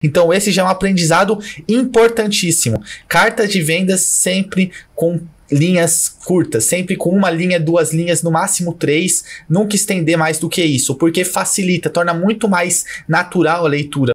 Então, esse já é um aprendizado importantíssimo. Cartas de vendas sempre com linhas curtas, sempre com uma linha, duas linhas, no máximo três, nunca estender mais do que isso, porque facilita, torna muito mais natural a leitura.